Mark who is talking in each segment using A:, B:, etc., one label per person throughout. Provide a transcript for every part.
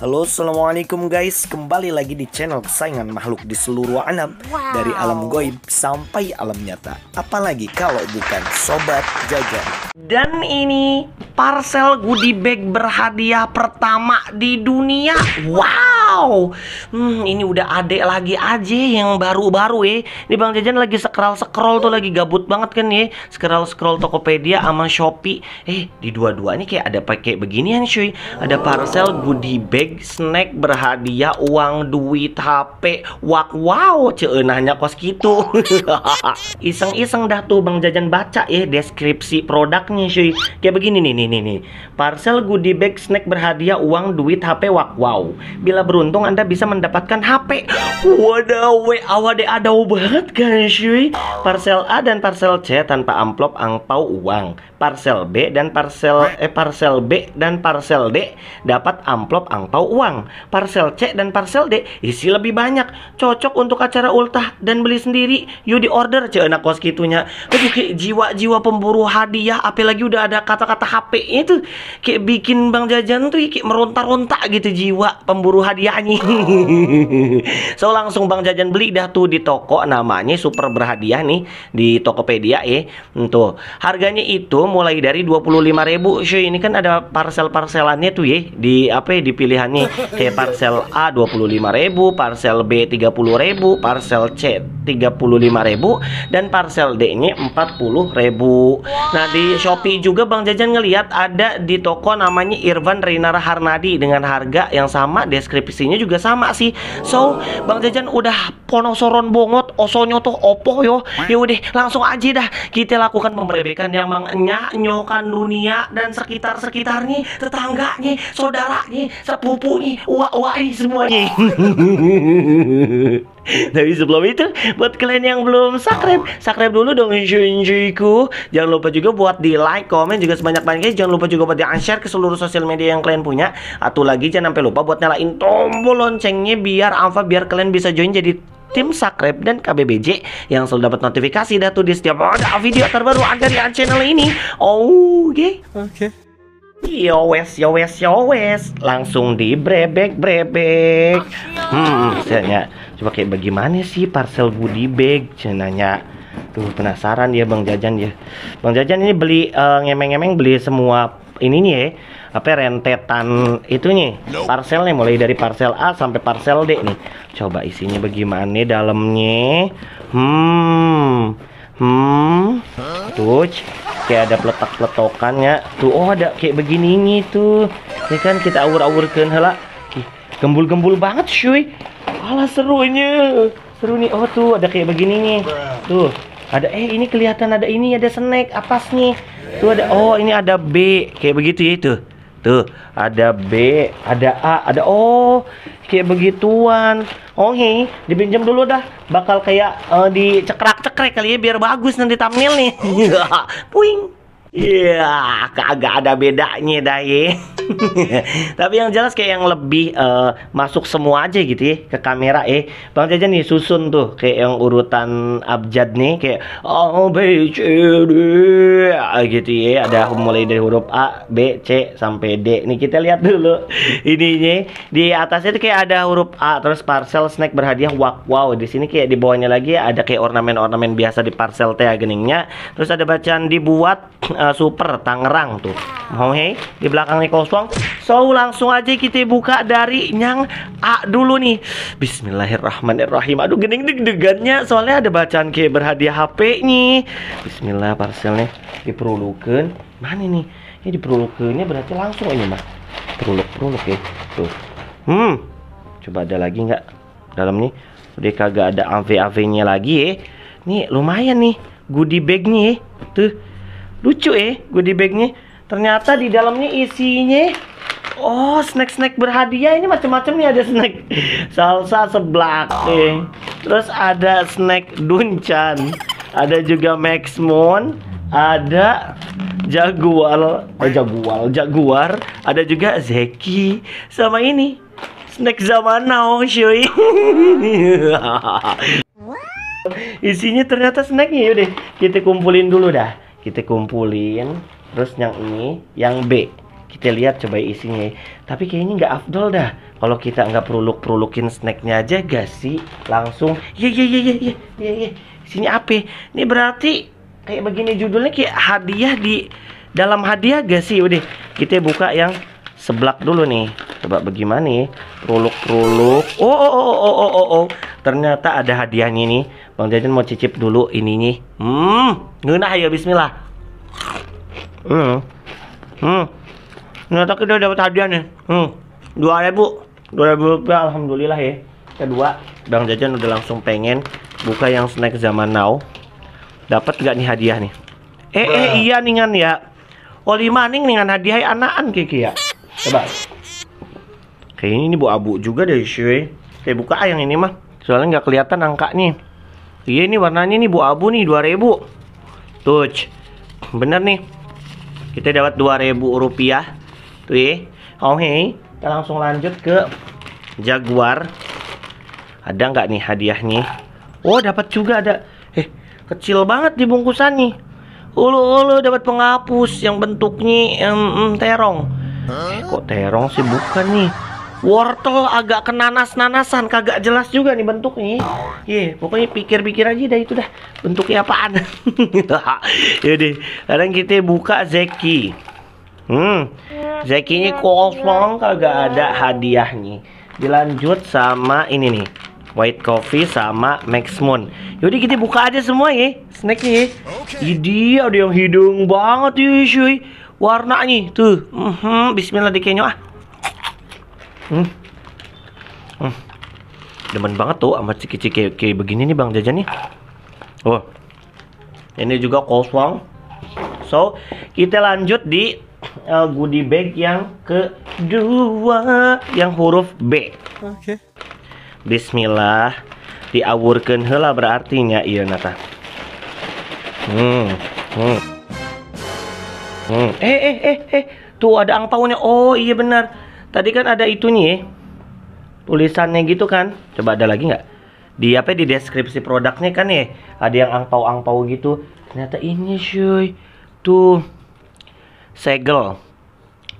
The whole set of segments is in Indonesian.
A: Halo Assalamualaikum guys Kembali lagi di channel kesayangan makhluk di seluruh alam wow. Dari alam goib sampai alam nyata Apalagi kalau bukan Sobat Jajan Dan ini parcel goodie bag berhadiah pertama di dunia Wow hmm, Ini udah adek lagi aja yang baru-baru ya Ini Bang Jajan lagi scroll-scroll tuh lagi gabut banget kan ya Scroll-scroll Tokopedia sama Shopee Eh di dua-dua ini kayak ada pakai beginian cuy Ada parcel goodie bag bag snack berhadiah uang duit HP wak wow ceenahnya kos gitu iseng-iseng dah tuh Bang Jajan baca ya deskripsi produknya cuy kayak begini nih nih nih nih parcel goodie bag snack berhadiah uang duit HP wak wow bila beruntung Anda bisa mendapatkan HP wadaw we awade ada banget kan cuy parcel A dan parcel C tanpa amplop angpau uang parcel B dan parcel eh parcel B dan parcel D dapat amplop angpau atau uang. Parcel C dan parcel D isi lebih banyak, cocok untuk acara ultah dan beli sendiri. Yuk di order cek enak kos gitunya. Aduh kayak jiwa-jiwa pemburu hadiah apalagi udah ada kata-kata HP itu kayak bikin Bang Jajan tuh kayak meronta-ronta gitu jiwa pemburu hadiahnya. so langsung Bang Jajan beli dah tuh di toko namanya Super Berhadiah nih di Tokopedia ya. Tuh, harganya itu mulai dari 25.000. Cuy, ini kan ada parcel-parselannya tuh ya di apa ya di pilihan nih kayak parcel A 25.000, parcel B 30.000, parcel C 35.000 dan parcel D-nya 40.000. Nah, di Shopee juga Bang Jajan ngelihat ada di toko namanya Irvan Rinar Harnadi dengan harga yang sama, deskripsinya juga sama sih. So, Bang Jajan udah ponosoron bongot, osonyo tuh opo yo. yaudah langsung aja dah kita lakukan pemberbekan yang nyokan dunia dan sekitar-sekitarnya, tetangganya, saudaranya, sepupu pupu wak uak semuanya. Tapi sebelum itu, buat kalian yang belum subscribe, subscribe dulu dong Shinjuiku. Jangan lupa juga buat di like, komen juga sebanyak-banyaknya. Jangan lupa juga buat di share ke seluruh sosial media yang kalian punya. Atau lagi jangan sampai lupa buat nyalain tombol loncengnya biar apa biar kalian bisa join jadi tim subscribe dan KBBJ yang selalu dapat notifikasi datu di setiap ada video terbaru ada di channel ini. Oh, oke. Okay. Oke. Okay. Yowes, yowes, yowes Langsung di brebek, brebek Hmm, saya Coba kayak bagaimana sih parcel goodie bag Saya nanya tuh penasaran ya Bang Jajan ya Bang Jajan ini beli eh, ngemeng ngemeng uh, beli semua ini nih ya apa rentetan itu nih parselnya mulai dari parcel A sampai parcel D nih coba isinya bagaimana dalamnya hmm Hmm, tuh kayak ada peletak-peletokannya. Tuh, oh ada kayak begini nih tuh. Ini kan kita awur-awurkan hela. Gembul-gembul banget cuy. Alah serunya. Seru nih. Oh tuh ada kayak begini nih. Tuh, ada eh ini kelihatan ada ini ada snack apa nih. Tuh ada oh ini ada B kayak begitu ya itu. Tuh, ada B, ada A, ada O. Kayak begituan. Oke, oh, okay, dipinjam dulu dah. Bakal kayak uh, eh, dicekrak-cekrek kali ya biar bagus nanti thumbnail nih. Iya, puing. Iya, yeah, kagak ada bedanya dah ya. Tapi yang jelas kayak yang lebih uh, masuk semua aja gitu ya ke kamera eh. Bang Jaja nih susun tuh kayak yang urutan abjad nih kayak A B C D gitu ya. Ada mulai dari huruf A, B, C sampai D. Nih kita lihat dulu ininya. Di atasnya tuh kayak ada huruf A terus parcel snack berhadiah wow wow. Di sini kayak di bawahnya lagi ada kayak ornamen-ornamen biasa di parcel teh geningnya. Terus ada bacaan dibuat uh, Super Tangerang tuh. Mau hei di belakangnya kosong. So langsung aja kita buka dari yang A dulu nih. Bismillahirrahmanirrahim. Aduh gening deg-degannya soalnya ada bacaan kayak berhadiah HP nih. Bismillah parcelnya diperlukan. Mana nih? Ini diperlukannya berarti langsung ini mah. Peruluk-peruluk ya. Tuh. Hmm. Coba ada lagi nggak dalam nih? Udah kagak ada AV-AV-nya lagi ya. Nih lumayan nih goodie bag nih. Ya. Tuh lucu ya eh, goodie bagnya ternyata di dalamnya isinya oh snack snack berhadiah ini macam-macam nih ada snack salsa seblak eh. terus ada snack duncan ada juga max moon ada jaguar eh, jaguar jaguar ada juga zeki sama ini snack zaman now cuy isinya ternyata snacknya yaudah kita kumpulin dulu dah kita kumpulin terus yang ini yang B kita lihat coba isinya tapi kayaknya nggak afdol dah kalau kita nggak perlu perulukin snacknya aja gak sih langsung iya iya iya iya iya iya. ya. sini apa ini berarti kayak begini judulnya kayak hadiah di dalam hadiah gak sih udah kita buka yang seblak dulu nih. Coba bagaimana nih? Ruluk-ruluk. Oh, oh, oh, oh, oh, oh, oh. Ternyata ada hadiahnya nih. Bang Jajan mau cicip dulu ini nih. Hmm, ngena ya bismillah. Hmm. Hmm. Ternyata kita dapat hadiah nih. Hmm. 2000. 2000 rupiah alhamdulillah ya. Kedua, Bang Jajan udah langsung pengen buka yang snack zaman now. Dapat gak nih hadiah nih? Eh, eh iya ningan ya. Oli oh, nih ningan hadiah anakan kiki ya. Coba. Kayaknya ini bu abu juga dari cuy. Saya buka yang ini mah. Soalnya nggak kelihatan angkanya. Iya ini warnanya nih bu abu nih 2000. Tuh. Bener nih. Kita dapat 2000 rupiah. Tuh ya. Oke, okay. kita langsung lanjut ke Jaguar. Ada nggak nih hadiah nih? Oh, dapat juga ada. Eh, kecil banget di bungkusan nih. Ulu-ulu dapat penghapus yang bentuknya mm, terong. Eh, kok terong sih bukan nih. Wortel agak kenanas-nanasan, kagak jelas juga nih bentuknya. yeah, pokoknya pikir-pikir aja dah itu dah bentuknya apaan. Yaudah, sekarang kita buka Zeki. Hmm, Zekinya kosong kagak ada hadiahnya. Dilanjut sama ini nih. White Coffee sama Max Moon. Yaudah kita buka aja semua ya snack nih. Ya. Okay. Ini ada yang hidung banget ya cuy warnanya tuh mm -hmm. Bismillah dikenyo ah hmm. Hmm. demen banget tuh sama ciki-ciki kayak, begini nih bang jajan nih oh ini juga kosong so kita lanjut di uh, goodie bag yang kedua yang huruf B oke okay. Bismillah diawurkan hela berartinya iya nata hmm hmm Hmm. Eh eh eh eh. Tuh ada angpaunya. Oh iya benar. Tadi kan ada itunya ya. Tulisannya gitu kan. Coba ada lagi nggak? Di apa ya, di deskripsi produknya kan ya. Ada yang angpau-angpau gitu. Ternyata ini cuy. Tuh segel.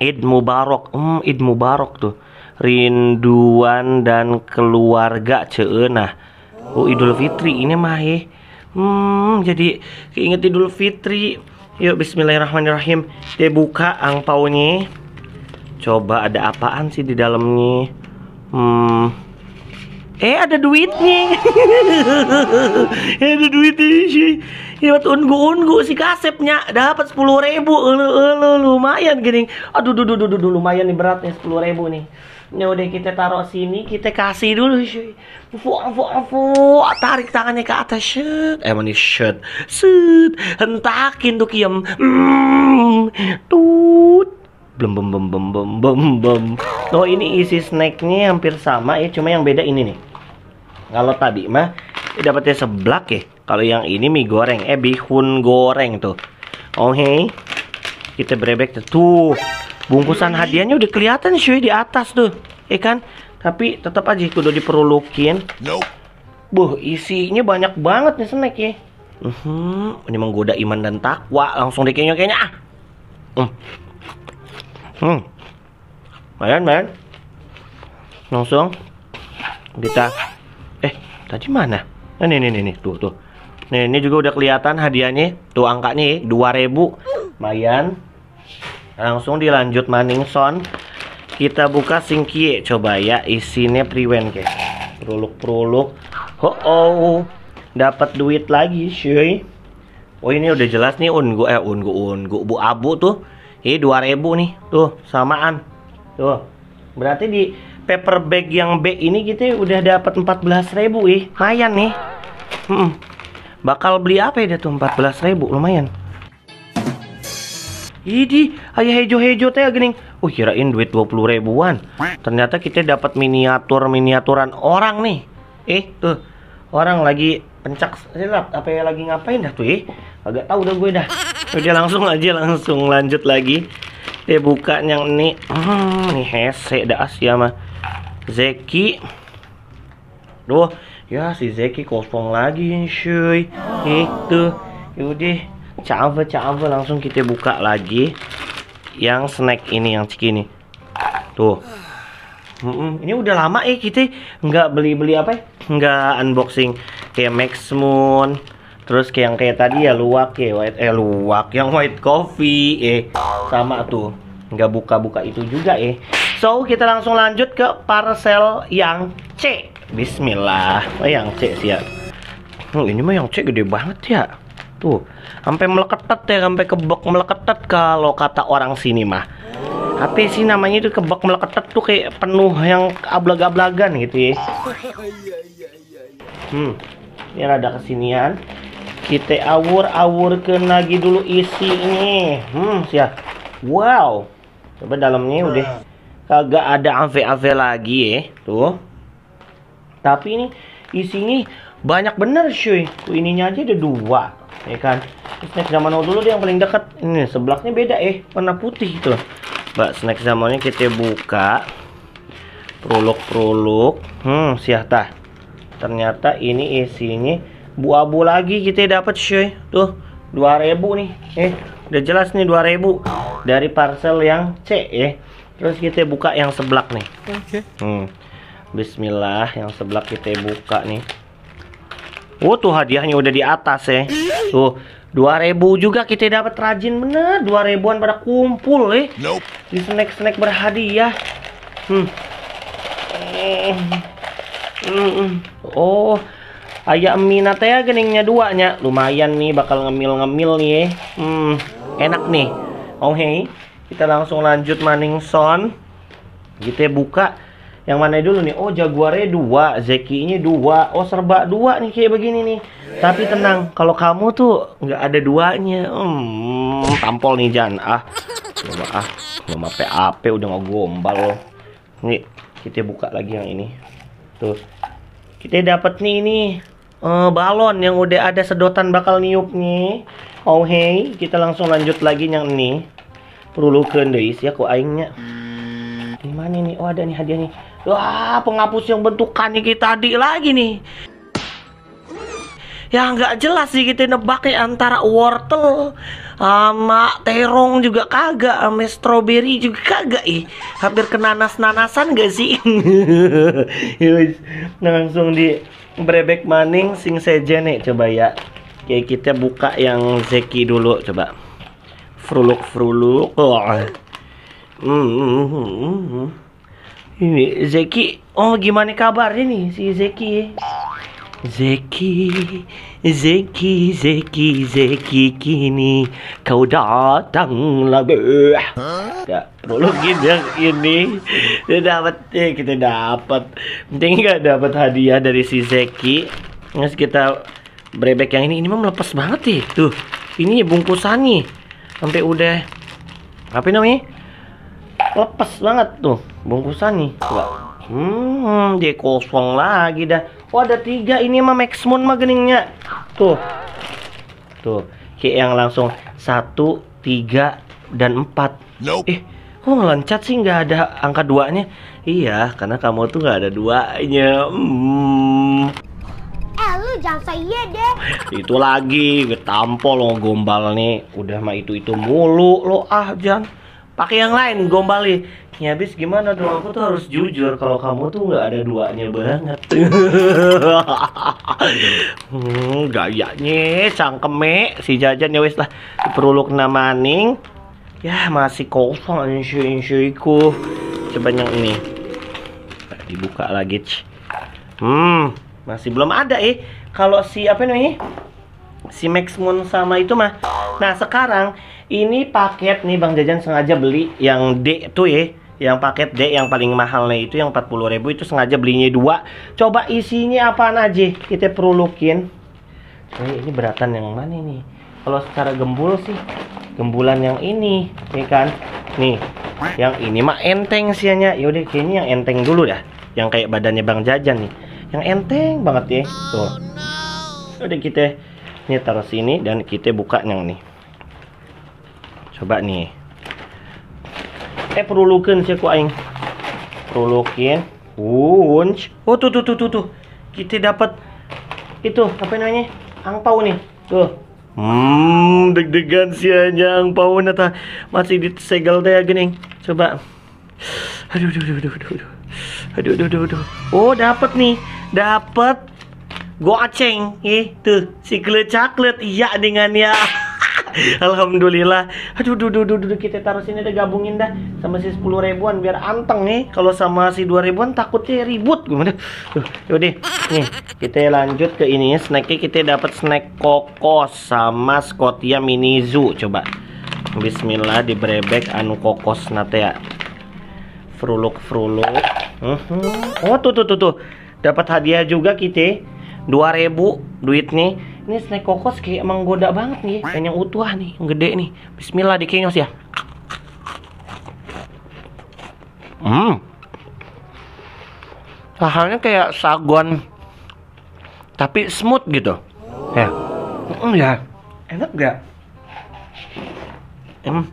A: Id Mubarak. Hmm, Id Mubarak tuh. Rinduan dan keluarga ceunah. Oh Idul Fitri ini mah ya. Hmm, jadi keinget Idul Fitri. Yuk bismillahirrahmanirrahim Dia buka angpau nih Coba ada apaan sih di dalam nih Hmm Eh ada duit nih eh, Ada duitnya sih Ya ungu-ungu si kasepnya Dapat 10 ribu eh, eh, Lumayan gini Aduh duh, duh, duh, duh, lumayan nih beratnya 10 ribu nih ini ya udah kita taruh sini, kita kasih dulu cuy. Fuak fuak fuak, tarik tangannya ke atas shoot. Eh manis shoot. Shoot. Hentakin tuh kiam, Mm. Tut. Bum, bum, bum, bum, bum, bum, bum. Oh ini isi snacknya hampir sama ya, cuma yang beda ini nih. Kalau tadi mah ya dapatnya seblak ya. Kalau yang ini mie goreng, eh bihun goreng tuh. Oke. Oh, okay. Kita brebek tuh. tuh bungkusan hadiahnya udah kelihatan cuy di atas tuh ya kan tapi tetap aja kudu diperlukin nope. buh isinya banyak banget nih snack ya uh mhm, -huh. ini menggoda iman dan takwa langsung dikenyok kayaknya ah hmm. hmm. Mayan, mayan. Langsung kita eh tadi mana? Ini, eh, ini, ini, nih, tuh, tuh. Nih, ini juga udah kelihatan hadiahnya. Tuh angkanya ya, 2000. Mayan langsung dilanjut maning son kita buka singki coba ya isinya priwen ke peruluk peruluk oh oh dapat duit lagi cuy oh ini udah jelas nih ungu eh ungu ungu bu abu tuh ini ribu nih tuh samaan tuh berarti di paper bag yang B ini kita udah dapat ribu ih lumayan nih hmm. bakal beli apa ya tuh ribu lumayan Idi, ayah hejo-hejo teh gening. Oh, kirain duit 20 ribuan. Ternyata kita dapat miniatur miniaturan orang nih. Eh tuh orang lagi pencak silap apa ya lagi ngapain dah tuh eh agak tahu dah gue dah udah langsung aja langsung lanjut lagi dia buka yang ini hmm, ini hese dah Asia ya, mah Zeki Duh, ya si Zeki kosong lagi cuy. Itu. Yaudah, cave cave langsung kita buka lagi yang snack ini yang ciki ini tuh mm -mm. ini udah lama eh kita nggak beli beli apa ya nggak unboxing kayak Max Moon terus kayak yang kayak tadi ya luwak ya white eh luwak yang white coffee eh sama tuh nggak buka-buka itu juga eh so kita langsung lanjut ke parcel yang C Bismillah oh, yang C siap oh, ini mah yang C gede banget ya Tuh, sampai meleketet ya, sampai kebek meleketet kalau kata orang sini mah. Apa sih namanya itu kebek meleketet tuh kayak penuh yang ablag-ablagan gitu ya. Hmm, ini ya rada kesinian. Kita awur-awur ke lagi dulu isi ini. Hmm, siap. Wow. Coba dalamnya udah kagak ada ave-ave lagi ya. Tuh. Tapi ini isinya banyak bener cuy. Tuh ininya aja ada dua ya kan snack zaman old dulu dia yang paling dekat ini sebelaknya beda eh warna putih itu mbak snack zamannya kita buka peruluk peruluk hmm siapa? ternyata ini isinya buah abu lagi kita dapat cuy tuh 2000 nih eh udah jelas nih 2000 dari parcel yang C ya terus kita buka yang seblak nih oke okay. hmm Bismillah yang seblak kita buka nih Oh tuh hadiahnya udah di atas ya. Tuh 2000 juga kita dapat rajin bener. 2000 ribuan pada kumpul eh. Nope. Di snack-snack berhadiah. Hmm. Hmm. Oh, ayam Mina ya geningnya duanya Lumayan nih bakal ngemil-ngemil nih. Eh. Hmm, enak nih. Oke, okay. kita langsung lanjut maning son. Kita buka yang mana dulu nih? Oh, Jaguarnya dua, zeki ini dua. Oh, serba dua nih kayak begini nih. Tapi tenang, kalau kamu tuh nggak ada duanya. Hmm, tampol nih Jan. Ah, coba ah, cuma PAP udah nggak gombal loh. Nih, kita buka lagi yang ini. Tuh. Kita dapat nih ini uh, balon yang udah ada sedotan bakal niup nih. Oh hey, kita langsung lanjut lagi yang ini. Perlu kendeis ya kok aingnya. gimana mana nih? Oh ada nih hadiah nih. Wah, penghapus yang bentuk kaniki tadi lagi nih. Ya nggak jelas sih kita nebaknya antara wortel sama terong juga kagak, sama strawberry juga kagak ih. Hampir kena nanas-nanasan gak sih? nah, langsung di brebek maning sing sejenek nih coba ya. Oke, ya, kita buka yang zeki dulu coba. Fruluk fruluk. Oh. Mm -hmm. hmm, hmm, hmm ini Zeki oh gimana kabar ini si Zeki Zeki Zeki Zeki Zeki kini kau datang lagi huh? ya prologin yang ini kita dapat ya kita dapat penting nggak dapat hadiah dari si Zeki terus kita brebek yang ini ini mah melepas banget sih ya. tuh ini bungkusan nih sampai udah apa namanya lepas banget tuh bungkusan nih coba hmm dia kosong lagi dah oh ada tiga ini mah max moon mah geningnya tuh tuh kayak yang langsung satu tiga dan empat nope. eh kok ngeloncat sih nggak ada angka duanya iya karena kamu tuh nggak ada duanya hmm. eh lu jangan say iya deh itu lagi gue tampol lo gombal nih udah mah itu itu mulu lo ah jangan pakai yang lain gombali ya habis gimana dong aku tuh harus jujur kalau kamu tuh nggak ada duanya banget hmm, gayanya cangkeme si jajan ya wis lah perlu kena maning ya masih kosong insyaiku coba yang ini nah, dibuka lagi hmm masih belum ada eh kalau si apa ini? si Moon sama itu mah nah sekarang ini paket nih Bang Jajan sengaja beli yang D tuh ya yang paket D yang paling mahalnya itu yang 40.000 itu sengaja belinya dua coba isinya apaan aja kita perulukin eh, ini beratan yang mana nih kalau secara gembul sih gembulan yang ini ya kan nih yang ini mah enteng sianya ya, yaudah kayaknya yang enteng dulu ya, yang kayak badannya Bang Jajan nih yang enteng banget ya tuh udah kita ini taruh sini dan kita buka yang nih coba nih eh perlukan sih aku aing perlukan wunsch oh tuh tuh tuh tuh tuh kita dapat itu apa namanya angpau nih tuh hmm deg-degan sih aja angpau nata masih disegel teh gening. coba aduh aduh aduh aduh aduh aduh aduh aduh, aduh. oh dapat nih dapat goceng Eh, tuh si kelecaklet iya dengan ya Alhamdulillah. Aduh, duh, duh, duh, duh, kita taruh sini deh gabungin dah sama si sepuluh ribuan biar anteng nih. Kalau sama si dua ribuan takutnya ribut gimana? Yaudah, deh. Nih, kita lanjut ke ini snacknya kita dapat snack kokos sama Scotia Mini Zoo coba. Bismillah di brebek anu kokos nate ya. Fruluk fruluk. Mhm. Oh tuh tuh tuh tuh. Dapat hadiah juga kita. Dua ribu duit nih ini snack kokos kayak emang goda banget nih yang yang utuh nih yang gede nih Bismillah di kenyos ya hmm rasanya kayak saguan, tapi smooth gitu ya mm, ya enak gak Hmm,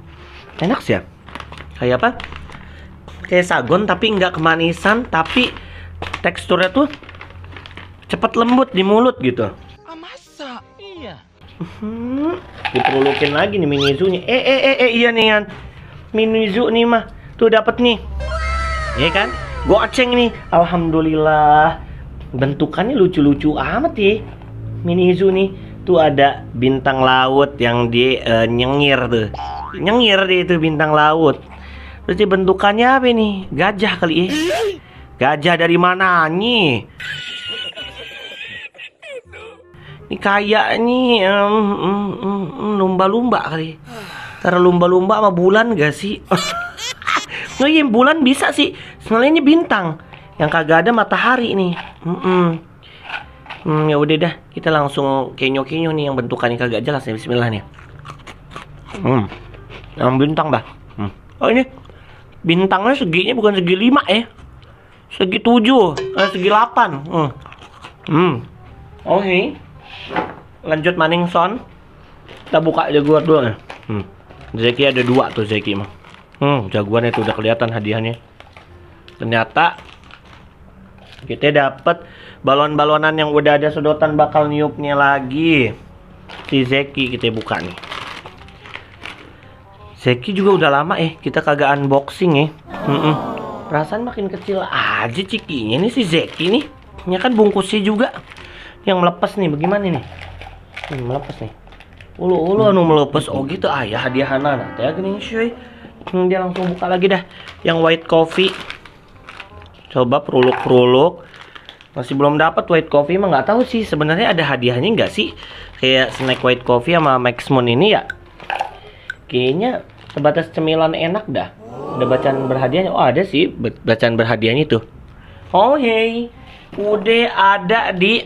A: enak sih ya kayak apa kayak sagon tapi nggak kemanisan tapi teksturnya tuh cepet lembut di mulut gitu Mm-hmm. diperlukan lagi nih minizunya. Eh eh eh eh iya nih Yan. zoo nih mah. Tuh dapet nih. Iya kan? Goceng nih. Alhamdulillah. Bentukannya lucu-lucu amat ya. Minizu nih. Tuh ada bintang laut yang di uh, nyengir tuh. Nyengir deh, itu bintang laut. Terus bentukannya apa nih? Gajah kali ya. Gajah dari mana nih? Ini kayaknya lumba um, um, um, lumba-lumba kali. Antara lumba-lumba sama bulan gak sih? nah, yang bulan bisa sih. Sebenarnya ini bintang yang kagak ada matahari nih. Mm -mm. Hmm, ya udah dah, kita langsung kenyo-kenyo nih yang bentukannya kagak jelas ya bismillah nih. Hmm. Yang bintang, Bah. Hmm. Oh, ini bintangnya seginya bukan segi lima ya. Eh. Segi tujuh, eh, segi delapan. Hmm. Hmm. Oke. Okay lanjut maning son kita buka jaguar dulu nih. hmm. Zeki ada dua tuh Zeki mah hmm, jagoannya tuh udah kelihatan hadiahnya ternyata kita dapat balon-balonan yang udah ada sedotan bakal niupnya lagi si Zeki kita buka nih Zeki juga udah lama eh kita kagak unboxing ya eh. -hmm. perasaan makin kecil aja cikinya nih si Zeki nih ini kan bungkusnya juga yang melepas nih bagaimana nih ini melepas nih. Ulu-ulu anu melepas oh gitu ayah anak nah. Teh gini cuy. Hmm, dia langsung buka lagi dah yang white coffee. Coba peruluk-peruluk. Masih belum dapat white coffee mah nggak tahu sih sebenarnya ada hadiahnya nggak sih kayak snack white coffee sama Max Moon ini ya. Kayaknya sebatas cemilan enak dah. Ada bacaan berhadiahnya. Oh, ada sih bacaan berhadiahnya tuh. Oh, hey. Udah ada di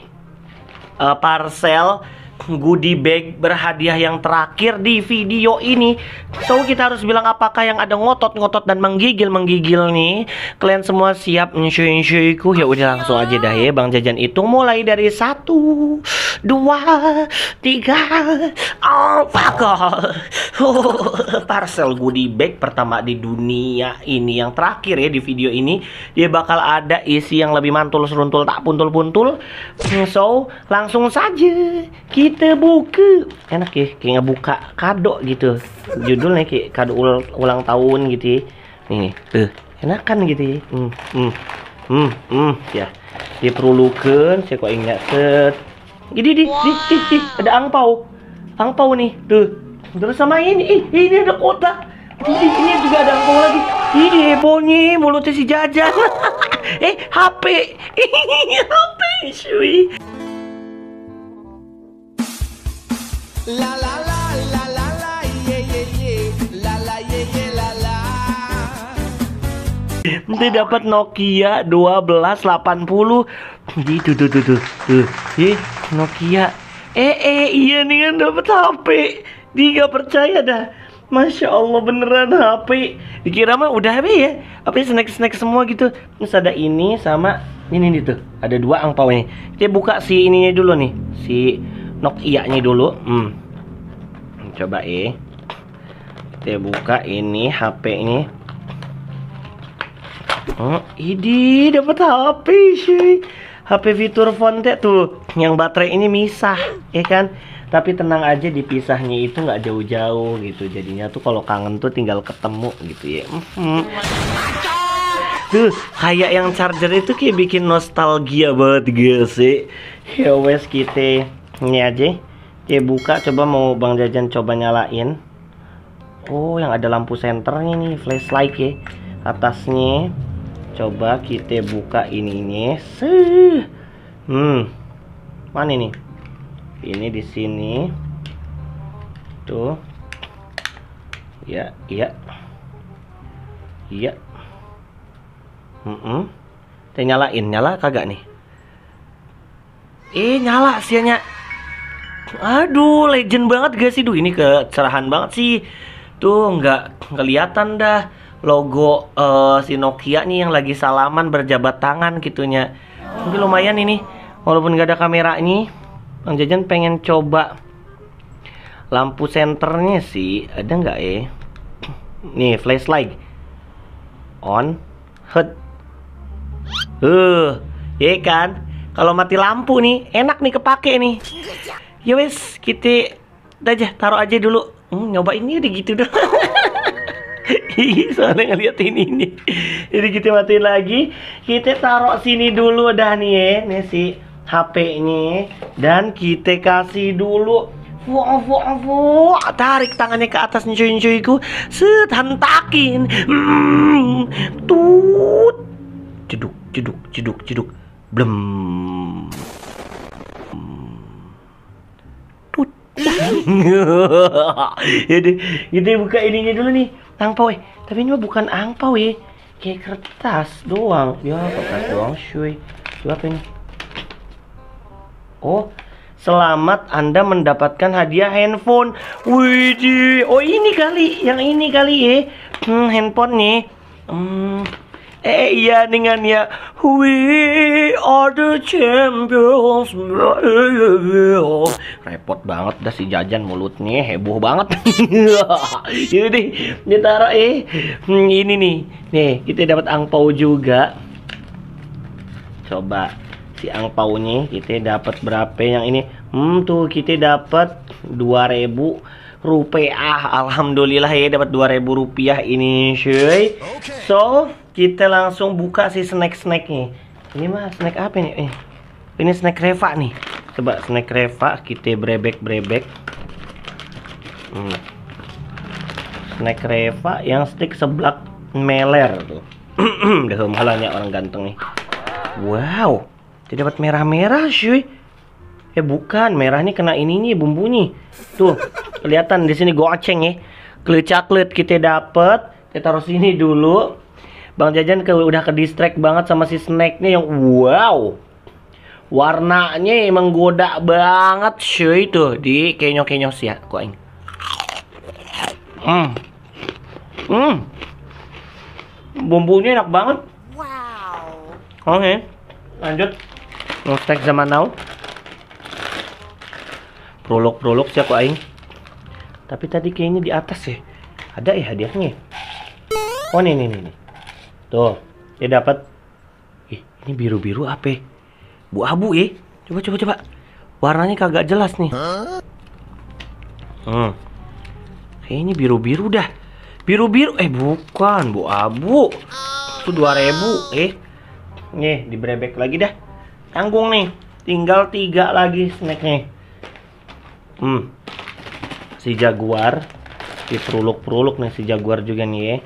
A: uh, parcel goodie bag berhadiah yang terakhir di video ini. So kita harus bilang apakah yang ada ngotot-ngotot dan menggigil-menggigil nih. Kalian semua siap insyu-insyuiku ya udah langsung aja dah ya Bang Jajan itu mulai dari satu, dua, tiga, oh fuck off. parcel goodie bag pertama di dunia ini yang terakhir ya di video ini dia bakal ada isi yang lebih mantul seruntul tak puntul puntul so langsung saja kita buka enak ya kayak ngebuka kado gitu judulnya kayak kado ul ulang tahun gitu ya. nih tuh kan gitu ya hmm, hmm, hmm, hmm ya dia perlukan saya kok ingat set jadi di, di, di, di, ada angpau angpau nih tuh Udah sama ini ih, ini ada kotak ini, ini juga ada angpau lagi ih bonyi mulutnya si jajan eh HP HP Shui. la la la la la la ye ye ye la la ye ye la la Nanti dapat Nokia 1280 Di tuh tuh tuh tuh, tuh. Ih, Nokia Eh eh iya nih kan dapat HP dia gak percaya dah Masya Allah beneran HP Dikira mah udah HP ya HP snack-snack semua gitu Terus ada ini sama ini nih tuh Ada dua angpau ini Kita buka si ininya dulu nih Si nokia nya dulu hmm. Coba ya eh. Kita buka ini HP ini Oh, ini dapat HP sih HP fitur fonte tuh Yang baterai ini misah Ya kan tapi tenang aja dipisahnya itu nggak jauh-jauh gitu jadinya tuh kalau kangen tuh tinggal ketemu gitu ya mm-hmm. Terus kayak yang charger itu kayak bikin nostalgia banget gitu sih ya wes kita ini aja Kita buka coba mau bang jajan coba nyalain oh yang ada lampu senternya ini flashlight ya atasnya coba kita buka ini ini hmm mana nih ini di sini tuh ya iya iya hmm, -mm. nyalain nyala kagak nih eh nyala sianya aduh legend banget gak sih duh ini kecerahan banget sih tuh nggak kelihatan dah logo uh, si Nokia nih yang lagi salaman berjabat tangan gitunya. mungkin lumayan ini, walaupun gak ada kameranya. Bang Jajan pengen coba lampu senternya sih ada nggak eh nih flashlight on head uh ya kan kalau mati lampu nih enak nih kepake nih ya wes kita aja taruh aja dulu hmm, nyoba ini udah gitu dong soalnya ngeliatin ini jadi kita matiin lagi kita taruh sini dulu dah nih ya nih sih HP-nya dan kita kasih dulu Wow, wow, wow. Tarik tangannya ke atas cuy-cuyku Set, hentakin hmm. Tut ceduk ceduk ceduk ceduk, Blem Tut Yaudah, kita buka ininya dulu nih Angpau eh Tapi ini mah bukan angpau ya Kayak kertas doang Ya, kertas doang cuy Coba apa ini Oh, Selamat Anda mendapatkan hadiah handphone. Wih, oh ini kali, yang ini kali ya. Hmm, handphone nih. Hmm. Eh iya dengan ya We are the champions Repot banget dah si jajan mulutnya Heboh banget Ini deh Ditaruh eh hmm, Ini nih Nih kita dapat angpau juga Coba si angpaunya kita dapat berapa yang ini hmm tuh kita dapat 2000 rupiah alhamdulillah ya dapat 2000 rupiah ini cuy so kita langsung buka si snack-snacknya ini mah snack apa ini eh, ini snack reva nih coba snack reva kita brebek-brebek hmm. snack reva yang stick seblak meler tuh udah malah orang ganteng nih wow dia dapat merah-merah cuy. Eh bukan, merah nih kena ini nih bumbunya. Tuh, kelihatan di sini goceng ya. Kle caklet kita dapat, kita taruh sini dulu. Bang Jajan ke, udah ke distract banget sama si snacknya yang wow. Warnanya emang goda banget cuy tuh di kenyo-kenyo sih ya koin. Hmm. Hmm. Bumbunya enak banget. Wow. Oke. Okay. Lanjut. Prolog zaman now. Prolog-prolog sih aku aing. Tapi tadi kayaknya di atas ya. Ada ya hadiahnya. Oh ini ini ini, Tuh, ya dapat Ih, ini biru-biru apa? Ya? Bu abu eh. Coba coba coba. Warnanya kagak jelas nih. Hmm. ini biru-biru dah. Biru-biru eh bukan, bu abu. Itu 2000, eh. Nih, dibrebek lagi dah. Tanggung nih. Tinggal tiga lagi snacknya. Hmm. Si jaguar. Si peruluk-peruluk nih si jaguar juga nih ya.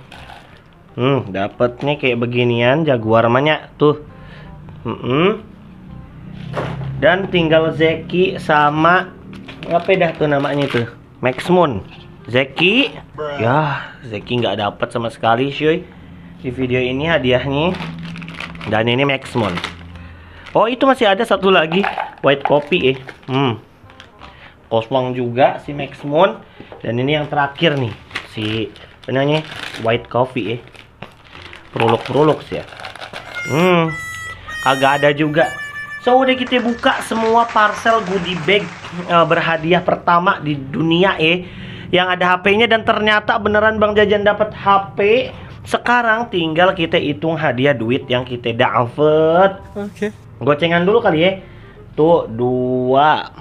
A: Hmm, nih kayak beginian jaguar manya tuh. Hmm. -mm. Dan tinggal Zeki sama apa dah tuh namanya tuh? Max Moon. Zeki. Ya, Zeki nggak dapat sama sekali, cuy. Di video ini hadiahnya dan ini Max Moon. Oh itu masih ada satu lagi white coffee eh. Hmm. Kosong juga si Max Moon dan ini yang terakhir nih si penanya white coffee eh. Peruluk-peruluk sih ya. Hmm. Agak ada juga. So udah kita buka semua parcel goodie bag e, berhadiah pertama di dunia eh yang ada HP-nya dan ternyata beneran Bang Jajan dapat HP. Sekarang tinggal kita hitung hadiah duit yang kita dapat. Oke. Okay gocengan dulu kali ya tuh dua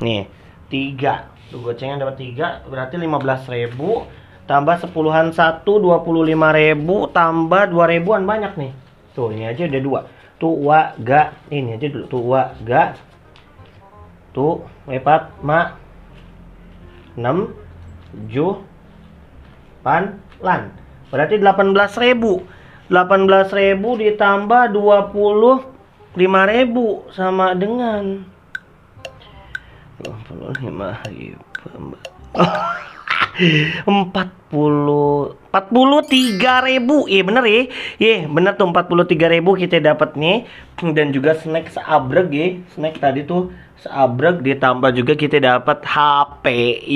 A: nih tiga tuh gocengan dapat tiga berarti lima belas ribu tambah sepuluhan satu dua puluh lima ribu tambah dua ribuan banyak nih tuh ini aja udah dua tuh wa ga ini aja dulu tuh wa ga tuh lepat ma enam Tujuh. pan lan berarti delapan belas ribu delapan belas ribu ditambah dua puluh lima ribu sama dengan empat puluh empat puluh tiga ribu ya bener ya ya bener tuh empat puluh tiga ribu kita dapat nih dan juga snack seabreg ya snack tadi tuh seabrek ditambah juga kita dapat HP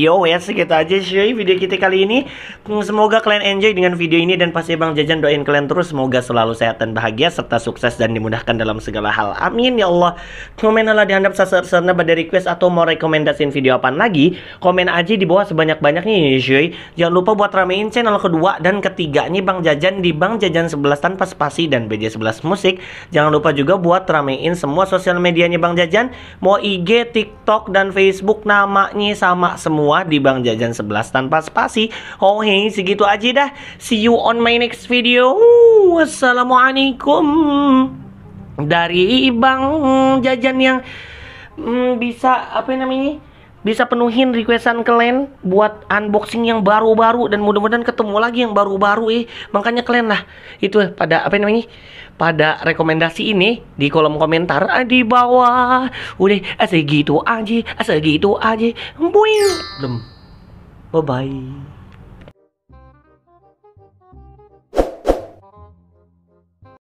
A: yo ya segitu aja sih video kita kali ini hmm, semoga kalian enjoy dengan video ini dan pasti Bang Jajan doain kalian terus semoga selalu sehat dan bahagia serta sukses dan dimudahkan dalam segala hal amin ya Allah komen di dihandap sana pada request atau mau rekomendasiin video apa lagi komen aja di bawah sebanyak-banyaknya ya cuy jangan lupa buat ramein channel kedua dan ketiga ketiganya Bang Jajan di Bang Jajan 11 tanpa spasi dan BJ 11 musik jangan lupa juga buat ramein semua sosial medianya Bang Jajan mau IG, TikTok, dan Facebook namanya sama semua di Bang Jajan 11 tanpa spasi. Oh hey, segitu aja dah. See you on my next video. Wassalamualaikum. Dari Bang Jajan yang hmm, bisa apa namanya? bisa penuhin requestan kalian buat unboxing yang baru-baru dan mudah-mudahan ketemu lagi yang baru-baru eh makanya kalian lah itu pada apa namanya pada rekomendasi ini di kolom komentar eh, di bawah udah eh, segitu aja eh, segitu aja buing belum bye bye